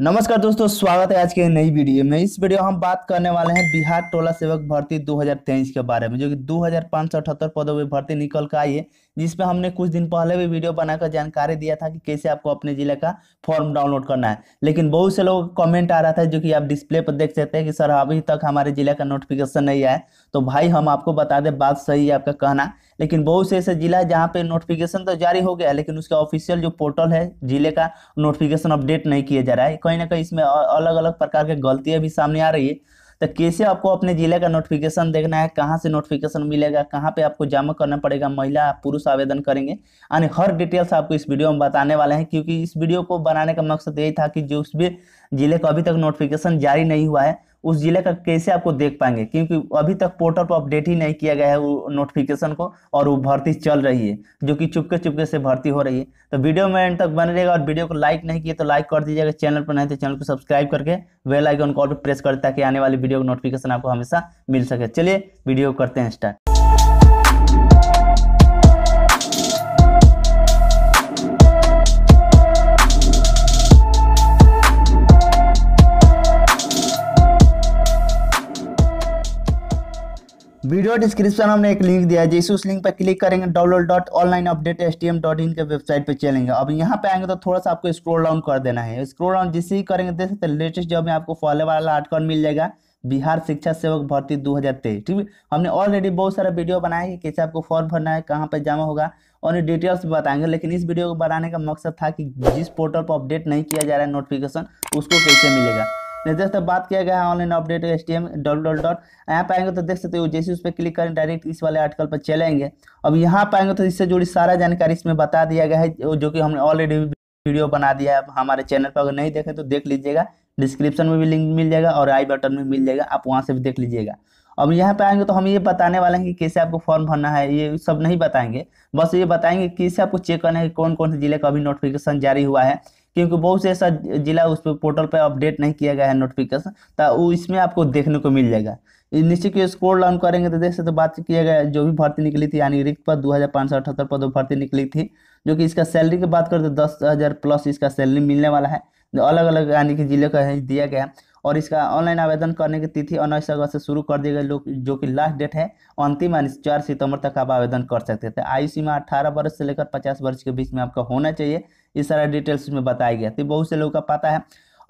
नमस्कार दोस्तों स्वागत है आज के नई वीडियो में इस वीडियो हम बात करने वाले हैं बिहार टोला सेवक भर्ती 2023 के बारे में जो कि दो पदों में भर्ती निकल कर आई है जिसमें हमने कुछ दिन पहले भी वीडियो बनाकर जानकारी दिया था कि कैसे आपको अपने जिले का फॉर्म डाउनलोड करना है लेकिन बहुत से लोग कमेंट आ रहा था जो कि आप डिस्प्ले पर देख सकते हैं कि सर अभी तक हमारे जिले का नोटिफिकेशन नहीं आया तो भाई हम आपको बता दें बात सही है आपका कहना लेकिन बहुत से ऐसे जिला है जहाँ पे नोटिफिकेशन तो जारी हो गया लेकिन उसका ऑफिशियल जो पोर्टल है जिले का नोटिफिकेशन अपडेट नहीं किया जा रहा है कहीं ना कहीं इसमें अलग अलग प्रकार की गलतियाँ भी सामने आ रही है तो कैसे आपको अपने जिले का नोटिफिकेशन देखना है कहाँ से नोटिफिकेशन मिलेगा कहाँ पे आपको जमा करना पड़ेगा महिला पुरुष आवेदन करेंगे यानी हर डिटेल्स आपको इस वीडियो में बताने वाले हैं क्योंकि इस वीडियो को बनाने का मकसद यही था कि जो उस भी जिले को अभी तक नोटिफिकेशन जारी नहीं हुआ है उस जिले का कैसे आपको देख पाएंगे क्योंकि अभी तक पोर्टल पर अपडेट ही नहीं किया गया है वो नोटिफिकेशन को और वो भर्ती चल रही है जो कि चुपके चुपके से भर्ती हो रही है तो वीडियो में एंड तक बने रहेगा और वीडियो को लाइक नहीं किया तो लाइक कर दीजिएगा चैनल पर नहीं तो चैनल को सब्सक्राइब करके वेल आइकन कॉल पर प्रेस कर ताकि आने वाली वीडियो का नोटिफिकेशन आपको हमेशा मिल सके चलिए वीडियो करते हैं स्टार्ट वीडियो डिस्क्रिप्शन हमने एक लिंक दिया है जैसे उस लिंक पर क्लिक करेंगे W dot online update S T M dot in के वेबसाइट पर चलेंगे अब यहाँ पे आएंगे तो थोड़ा सा आपको स्क्रोल डाउन कर देना है स्क्रोल डाउन जिससे ही करेंगे देख सकते लेटेस्ट जॉब में आपको फॉलो वाला आर्टिकल मिल जाएगा बिहार शिक्षा सेवक भर्ती 2023 ठीक है हमने ऑलरेडी बहुत सारा वीडियो बनाया है कैसे आपको फॉर्म भरना है कहाँ पर जमा होगा और डिटेल्स भी बताएंगे लेकिन इस वीडियो को बनाने का मकसद था कि जिस पोर्टल पर अपडेट नहीं किया जा रहा है नोटिफिकेशन उसको कैसे मिलेगा निर्देश जैसे बात किया गया है online update S T M W W dot यहाँ पर आएंगे तो देख सकते हो जैसे उस पर क्लिक करें डायरेक्ट इस वाले आर्टिकल पर चलेंगे अब यहाँ पर आएंगे तो इससे जुड़ी सारा जानकारी इसमें बता दिया गया है जो कि हमने ऑलरेडी वीडियो बना दिया है हमारे चैनल पर अगर नहीं देखें तो देख लीजिएगा डिस्क्रिप्शन में भी लिंक मिल जाएगा और आई बटन में मिल जाएगा आप वहाँ से भी देख लीजिएगा अब यहाँ पे आएंगे तो हम ये बताने वाले हैं कि कैसे आपको फॉर्म भरना है ये सब नहीं बताएंगे बस ये बताएंगे कैसे आपको चेक करना है कौन कौन से जिले का अभी नोटिफिकेशन जारी हुआ है क्योंकि बहुत से ऐसा जिला उस पर पोर्टल पर अपडेट नहीं किया गया है नोटिफिकेशन तो वो इसमें आपको देखने को मिल जाएगा निश्चित की स्कोर डाउन करेंगे तो देख सकते तो बात किया गया जो भी भर्ती निकली थी यानी रिक्त पर दो हज़ार पाँच सौ अठहत्तर पर भर्ती निकली थी जो कि इसका सैलरी की बात करें तो दस हज़ार प्लस इसका सैलरी मिलने वाला है जो अलग अलग यानी कि जिले का दिया गया है और इसका ऑनलाइन आवेदन करने की तिथि उन्नीस अगस्त से शुरू कर दिया गया लोग जो कि लास्ट डेट है अंतिम यानी चार सितंबर तक आप आवेदन कर सकते थे तो आयु सीमा अठारह वर्ष से लेकर पचास वर्ष के बीच में आपका होना चाहिए ये सारा डिटेल्स में बताया गया तो बहुत से लोगों का पता है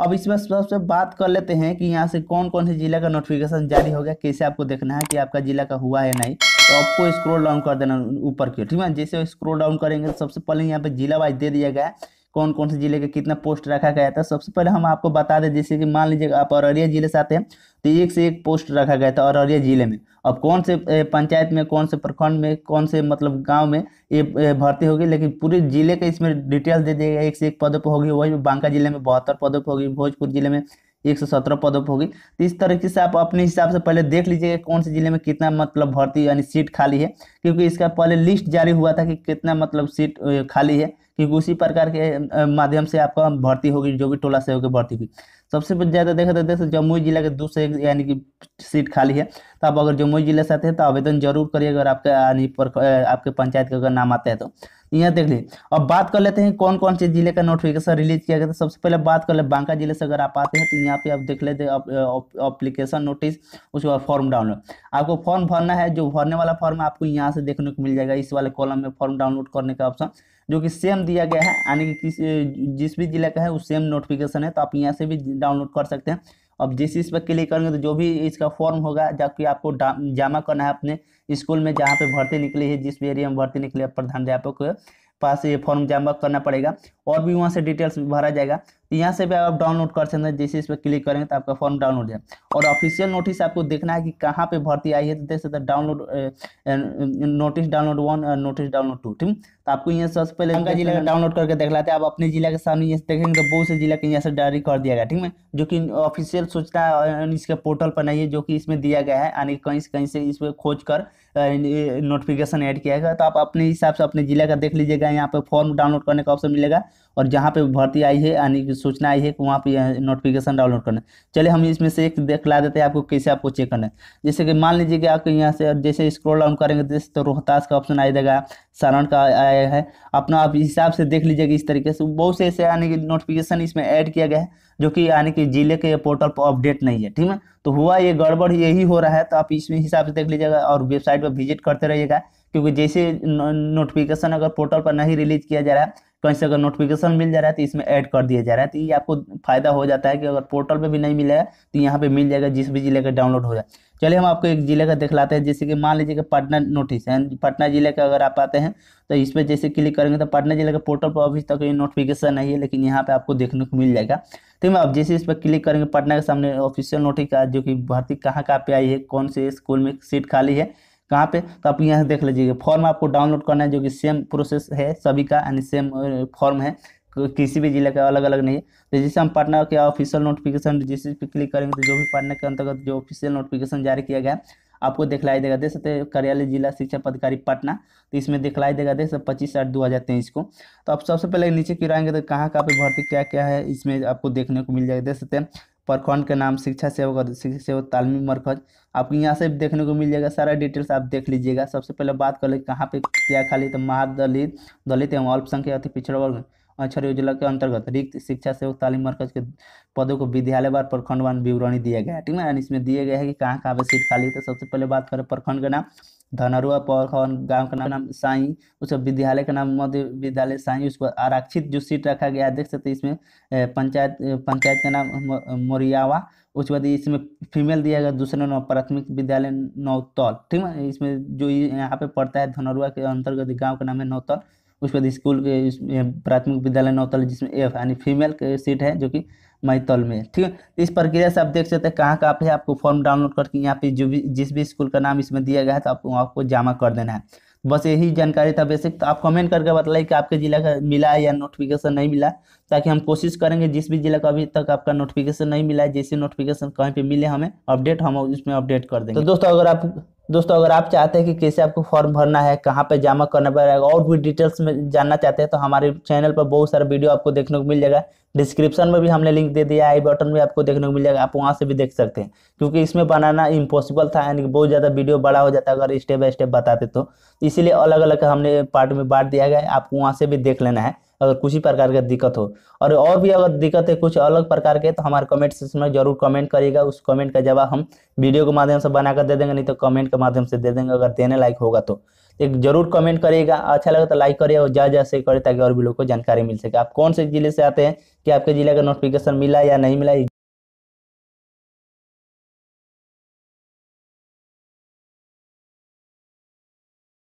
अब इसमें सबसे बात कर लेते हैं कि यहाँ से कौन कौन से जिला का नोटिफिकेशन जारी हो गया कैसे आपको देखना है कि आपका जिला का हुआ है नहीं तो आपको स्क्रोल डाउन कर देना ऊपर की ठीक है जैसे स्क्रोल डाउन करेंगे तो सबसे पहले यहाँ पे जिला वाइज दे दिया गया है कौन कौन से जिले के कितना पोस्ट रखा गया था सबसे पहले हम आपको बता दें जैसे कि मान लीजिए आप अररिया जिले से आते हैं तो एक से एक पोस्ट रखा गया था अररिया जिले में अब कौन से पंचायत में कौन से प्रखंड में कौन से मतलब गांव में ये भर्ती होगी लेकिन पूरे जिले के इसमें डिटेल दे दिया एक से एक पदों पर होगी वही बांका जिले में बहत्तर पदों पर होगी भोजपुर जिले में एक सौ सत्रह पदों पर होगी तो इस तरीके से आप अपने हिसाब से पहले देख लीजिए कौन से जिले में कितना मतलब भर्ती यानी सीट खाली है क्योंकि इसका पहले लिस्ट जारी हुआ था कि कितना मतलब सीट खाली है क्योंकि उसी प्रकार के माध्यम से आपका भर्ती होगी जो भी टोला से होकर भर्ती हुई सबसे ज़्यादा देखा तो देखो जम्मू जिला के दूसरे यानी कि सीट खाली है तो आप अगर जम्मू जिला से आते हैं तो आवेदन जरूर करिए अगर आपके यानी आपके पंचायत का अगर नाम आता है तो यहाँ देख लीजिए अब बात कर लेते हैं कौन कौन से जिले का नोटिफिकेशन रिलीज किया गया था सबसे पहले बात कर ले बांका जिले से अगर आप आते हैं तो यहाँ पे आप देख लेते अप्लीकेशन नोटिस उसके बाद फॉर्म डाउनलोड आपको फॉर्म भरना है जो भरने वाला फॉर्म आपको यहाँ से देखने को मिल जाएगा इस वाले कॉलम में फॉर्म डाउनलोड करने का ऑप्शन जो कि सेम दिया गया है यानी कि किस जिस भी जिले का है वो सेम नोटिफिकेशन है तो आप यहाँ से भी डाउनलोड कर सकते हैं अब जिस इस पर क्लिक करेंगे तो जो भी इसका फॉर्म होगा जबकि आपको जमा करना है अपने स्कूल में जहाँ पे भर्ती निकली है जिस भी एरिया में भर्ती निकली है प्रधानाध्यापक पास ये फॉर्म जमा करना पड़ेगा और भी वहाँ से डिटेल्स भरा जाएगा यहाँ से भी आप डाउनलोड कर सकते हैं जैसे इस पर क्लिक करेंगे तो आपका फॉर्म डाउनलोड है और ऑफिशियल नोटिस आपको देखना है कि कहाँ पे भर्ती आई है तो देख सकते हैं डाउनलोड नोटिस डाउनलोड वन और नोटिस डाउनलोड टू ठीक तो आपको यहाँ सबसे पहले गंगा जिला का डाउनलोड करके देख लाते हैं आप अपने जिला के सामने यहाँ से देखेंगे तो बहुत से जिला के यहाँ से डायरी कर दिया गया ठीक है जो कि ऑफिशियल सूचना इसके पोर्टल पर नहीं है जो कि इसमें दिया गया है यानी कहीं से कहीं से इस पर खोज कर नोटिफिकेशन ऐड किया गया तो आप अपने हिसाब से अपने जिला का देख लीजिएगा यहाँ पे फॉर्म डाउनलोड करने का ऑप्शन मिलेगा और जहाँ पे भर्ती आई है यानी सूचना आई है कि वहाँ पर नोटिफिकेशन डाउनलोड करना चलिए हम इसमें से एक दिखला देते हैं आपको कैसे आपको चेक करना है जैसे कि मान लीजिए कि आपको यहाँ से जैसे स्क्रॉल डाउन करेंगे जैसे तो रोहतास का ऑप्शन आ जाएगा सारण का आया है अपना आप हिसाब से देख लीजिएगा इस तरीके से बहुत से ऐसे यानी कि नोटिफिकेशन इसमें ऐड किया गया है जो कि यानी कि जिले के पोर्टल पर अपडेट नहीं है ठीक है तो हुआ ये गड़बड़ यही हो रहा है तो आप इसमें हिसाब से देख लीजिएगा और वेबसाइट पर विजिट करते रहिएगा क्योंकि जैसे नोटिफिकेशन अगर पोर्टल पर नहीं रिलीज किया जा रहा है कहीं तो से अगर नोटिफिकेशन मिल जा रहा है तो इसमें ऐड कर दिया जा रहा है तो ये आपको फायदा हो जाता है कि अगर पोर्टल पे भी नहीं मिलेगा तो यहाँ पे मिल जाएगा जिस भी जिले का डाउनलोड हो जाए चलिए हम आपको एक जिले का दिखलाते हैं जैसे कि मान लीजिए कि पटना नोटिस है पटना जिले का अगर आप आते हैं तो इस पर जैसे क्लिक करेंगे तो पटना जिले के पोर्टल पर अभी तक ये नोटिफिकेशन नहीं है लेकिन यहाँ पर आपको देखने को मिल जाएगा तो आप जैसे इस पर क्लिक करेंगे पटना के सामने ऑफिशियल नोटिस जो कि भर्ती कहाँ कहाँ पे आई है कौन से स्कूल में सीट खाली है कहाँ पे तो आप यहाँ देख लीजिएगा फॉर्म आपको डाउनलोड करना है जो कि सेम प्रोसेस है सभी का यानी सेम फॉर्म है किसी भी जिले का अलग अलग नहीं है तो जैसे हम पटना के ऑफिशियल नोटिफिकेशन जिस पे क्लिक करेंगे तो जो भी पटना के अंतर्गत जो ऑफिशियल नोटिफिकेशन जारी किया गया आपको दिखलाई देगा देख सकते कार्यालय जिला शिक्षा पदाधिकारी पटना तो इसमें दिखलाई देगा देख सकते पच्चीस आठ दो हज़ार तेईस को तो आप सबसे पहले नीचे आएंगे तो कहाँ कहाँ पर भर्ती क्या क्या है इसमें आपको देखने को मिल जाएगा देख सकते हैं प्रखंड के नाम शिक्षा सेवक शिक्षा सेवक तालमी मरखज आपको यहाँ से देखने को मिल जाएगा सारा डिटेल्स आप देख लीजिएगा सबसे पहले बात कर ले कहाँ पे क्या खाली तो महादलित दलित एवं अल्पसंख्यक अति पिछड़ा वर्ग अक्षर योजना के अंतर्गत रिक्त शिक्षा सेवक तालीम मरकज के पदों को विद्यालय बार प्रखंड वन विवरणी दिया गया है ठीक है इसमें दिए गए हैं कि कहाँ कहाँ पे सीट खाली तो सबसे पहले बात करें प्रखंड का नाम धनरुआ पौरखौन गांव का नाम साई उस विद्यालय का नाम मध्य विद्यालय साई उसको आरक्षित जो सीट रखा गया है देख सकते हैं इसमें पंचायत पंचायत का नाम मोरियावा उसके बाद इसमें फीमेल दिया गया दूसरे नंबर प्राथमिक विद्यालय नौतौल ठीक है इसमें जो यहाँ पे पड़ता है धनरुआ के अंतर्गत गाँव का नाम है नौतौल उसके बाद स्कूल के प्राथमिक विद्यालय नौतौल जिसमें एफ यानी फीमेल सीट है जो की मैतल में ठीक है इस प्रक्रिया से आप देख सकते हैं कहाँ कहाँ पे आपको फॉर्म डाउनलोड करके यहाँ पे जो भी जिस भी स्कूल का नाम इसमें दिया गया है तो आपको आपको जमा कर देना है बस यही जानकारी था बेसिक तो आप कमेंट करके बताइए कि आपके ज़िला का मिला है या नोटिफिकेशन नहीं मिला ताकि हम कोशिश करेंगे जिस भी जिला का अभी तक आपका नोटिफिकेशन नहीं मिला है जैसे नोटिफिकेशन कहीं पे मिले हमें अपडेट हम उसमें अपडेट कर देंगे तो दोस्तों अगर आप दोस्तों अगर आप चाहते हैं कि कैसे आपको फॉर्म भरना है कहाँ पे जमा करना पड़ेगा और भी डिटेल्स में जानना चाहते हैं तो हमारे चैनल पर बहुत सारा वीडियो आपको देखने को मिल जाएगा डिस्क्रिप्शन में भी हमने लिंक दे दिया आई बटन में आपको देखने को मिल जाएगा आप वहाँ से भी देख सकते हैं क्योंकि इसमें बनाना इम्पॉसिबल था यानी कि बहुत ज़्यादा वीडियो बड़ा हो जाता अगर स्टेप बाय स्टेप बताते तो इसीलिए अलग अलग हमने पार्ट में बांट दिया गया है आपको वहाँ से भी देख लेना है अगर कुछ ही प्रकार का दिक्कत हो और और भी अगर दिक्कत है कुछ अलग प्रकार के तो हमारे कमेंट सेक्शन में जरूर कमेंट करिएगा उस कमेंट का जवाब हम वीडियो के माध्यम से बनाकर दे देंगे नहीं तो कमेंट के माध्यम से दे देंगे अगर देने लायक होगा तो, तो एक जरूर कमेंट करिएगा अच्छा लगे तो लाइक करिए और ज़्यादा से करें ताकि और भी लोग को जानकारी मिल सके आप कौन से जिले से आते हैं कि आपके जिले का नोटिफिकेशन मिला या नहीं मिला